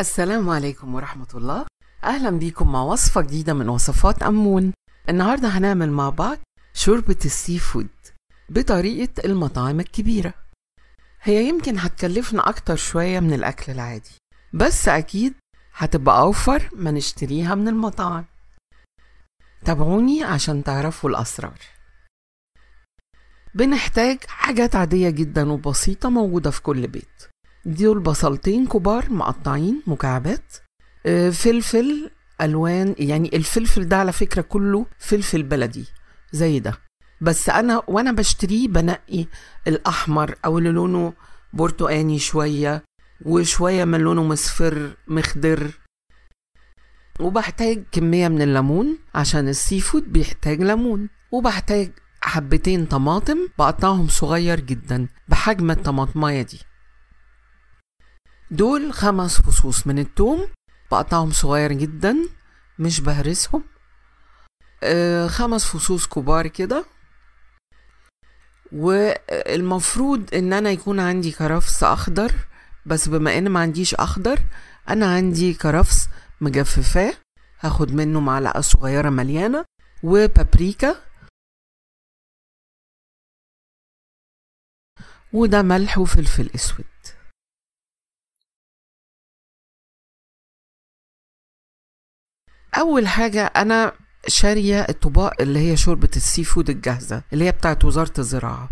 السلام عليكم ورحمة الله أهلا بيكم مع وصفة جديدة من وصفات أمون النهاردة هنعمل مع بعض شوربة السي فود بطريقة المطاعم الكبيرة هي يمكن هتكلفنا أكتر شوية من الأكل العادي بس أكيد هتبقى أوفر ما نشتريها من المطاعم تابعوني عشان تعرفوا الأسرار بنحتاج حاجات عادية جدا وبسيطة موجودة في كل بيت ديول بصلتين كبار مقطعين مكعبات آه، فلفل الوان يعني الفلفل ده على فكره كله فلفل بلدي زي ده بس انا وانا بشتريه بنقي الاحمر او اللي لونه برتقاني شويه وشويه من لونه مصفر مخضر وبحتاج كميه من الليمون عشان السي فود بيحتاج ليمون وبحتاج حبتين طماطم بقطعهم صغير جدا بحجم الطماطمايه دي دول خمس فصوص من التوم بقطعهم صغير جدا مش بهرسهم آه، خمس فصوص كبار كده والمفروض ان انا يكون عندي كرفس اخضر بس بما ان ما عنديش اخضر انا عندي كرفس مجففاه هاخد منه معلقه صغيره مليانه وبابريكا وده ملح وفلفل اسود اول حاجه انا شاريه الطباق اللي هي شوربه السي فود الجاهزه اللي هي بتاعه وزاره الزراعه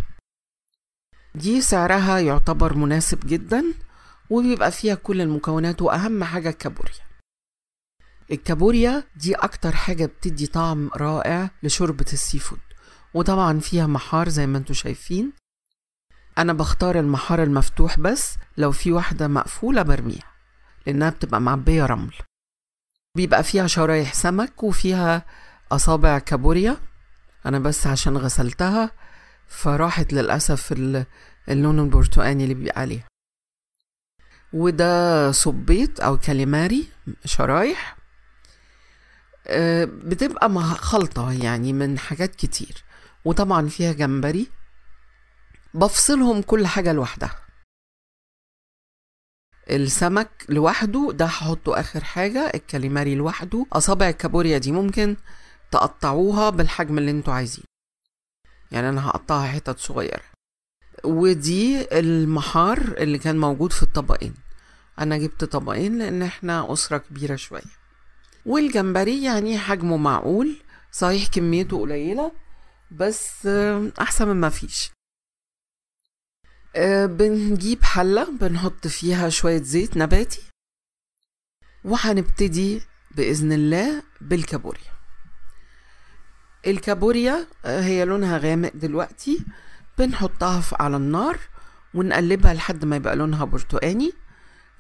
دي سعرها يعتبر مناسب جدا وبيبقى فيها كل المكونات واهم حاجه الكابوريا الكابوريا دي اكتر حاجه بتدي طعم رائع لشوربه السي فود وطبعا فيها محار زي ما انتم شايفين انا بختار المحار المفتوح بس لو في واحده مقفوله برميها لانها بتبقى معبيه رمل بيبقى فيها شرايح سمك وفيها أصابع كابوريا أنا بس عشان غسلتها فراحت للأسف اللون البرتقاني اللي بيبقى عليها وده صبيط أو كاليماري شرايح آه، بتبقى خلطة يعني من حاجات كتير وطبعا فيها جمبري بفصلهم كل حاجة لوحدها السمك لوحده ده هحطه اخر حاجه الكاليماري لوحده اصابع الكابوريا دي ممكن تقطعوها بالحجم اللي انتوا عايزينه يعني انا هقطعها حتت صغيره ودي المحار اللي كان موجود في الطبقين انا جبت طبقين لان احنا اسره كبيره شويه والجمبري يعني حجمه معقول صحيح كميته قليله بس احسن من ما فيش آه، بنجيب حلة بنحط فيها شوية زيت نباتي وهنبتدي بإذن الله بالكابوريا الكابوريا آه، هي لونها غامق دلوقتي بنحطها على النار ونقلبها لحد ما يبقى لونها برتقاني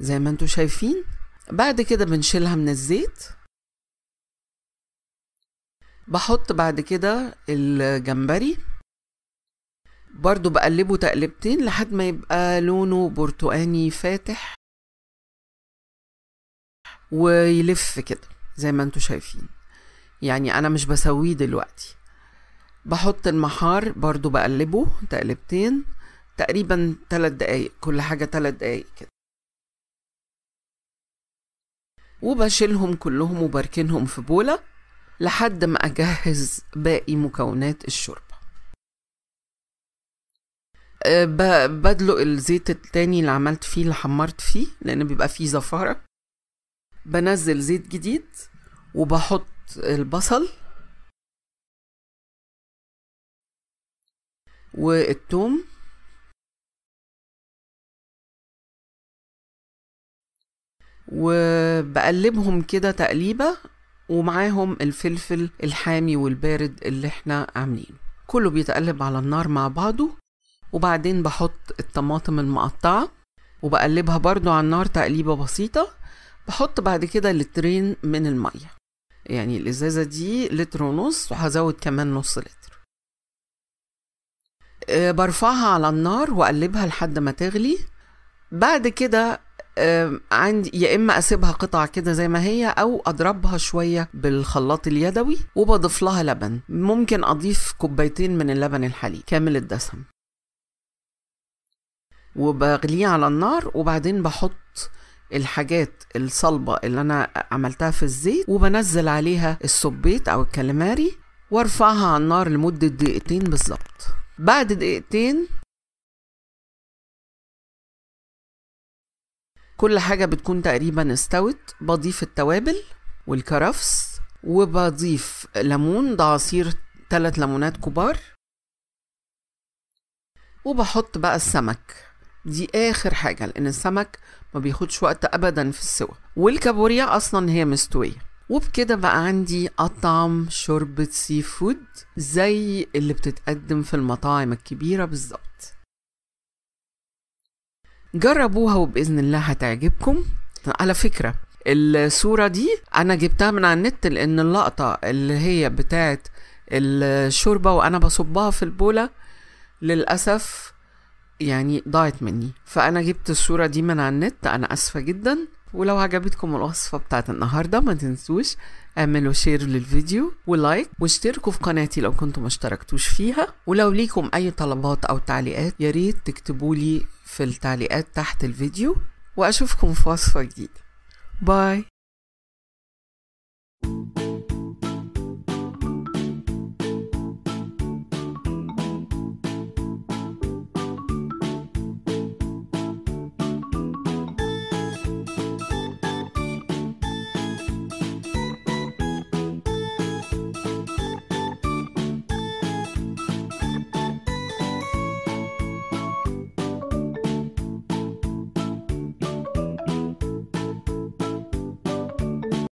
زي ما انتوا شايفين بعد كده بنشيلها من الزيت بحط بعد كده الجمبري برضو بقلبه تقلبتين لحد ما يبقى لونه برتقاني فاتح ويلف كده زي ما انتوا شايفين يعني انا مش بسويه دلوقتي بحط المحار برضو بقلبه تقلبتين تقريبا تلات دقايق كل حاجة تلات دقايق كده وبشيلهم كلهم وبركنهم في بولة لحد ما أجهز باقي مكونات الشرب بدلق الزيت التاني اللي عملت فيه اللي حمرت فيه لان بيبقى فيه زفارة بنزل زيت جديد وبحط البصل والثوم وبقلبهم كده تقليبة ومعاهم الفلفل الحامي والبارد اللي احنا عاملينه كله بيتقلب على النار مع بعضه وبعدين بحط الطماطم المقطعة وبقلبها برضو على النار تقليبة بسيطة بحط بعد كده لترين من المية يعني الإزازة دي لتر ونص وهزود كمان نص لتر آه، برفعها على النار وأقلبها لحد ما تغلي بعد كده آه، عندي يا اما اسيبها قطع كده زي ما هي او اضربها شويه بالخلاط اليدوي وبضيف لها لبن ممكن اضيف كوبايتين من اللبن الحليب كامل الدسم وبغليه على النار وبعدين بحط الحاجات الصلبة اللي أنا عملتها في الزيت وبنزل عليها السبيت أو الكلماري وارفعها على النار لمدة دقيقتين بالظبط بعد دقيقتين كل حاجة بتكون تقريبا استوت بضيف التوابل والكرفس وبضيف ليمون ده عصير تلات ليمونات كبار وبحط بقى السمك دي اخر حاجة لان السمك ما بياخدش وقت ابدا في السوى والكابوريا اصلا هي مستوية وبكده بقى عندي اطعم شوربة سي فود زي اللي بتتقدم في المطاعم الكبيرة بالظبط جربوها وبإذن الله هتعجبكم على فكرة الصورة دي أنا جبتها من على النت لأن اللقطة اللي هي بتاعت الشوربة وأنا بصبها في البولة للأسف يعني ضاعت مني فأنا جبت الصورة دي من على النت أنا أسفة جدا ولو عجبتكم الوصفة بتاعت النهاردة ما تنسوش اعملوا شير للفيديو ولايك واشتركوا في قناتي لو كنتوا ما اشتركتوش فيها ولو ليكم اي طلبات او تعليقات يا ريت لي في التعليقات تحت الفيديو واشوفكم في وصفة جديدة باي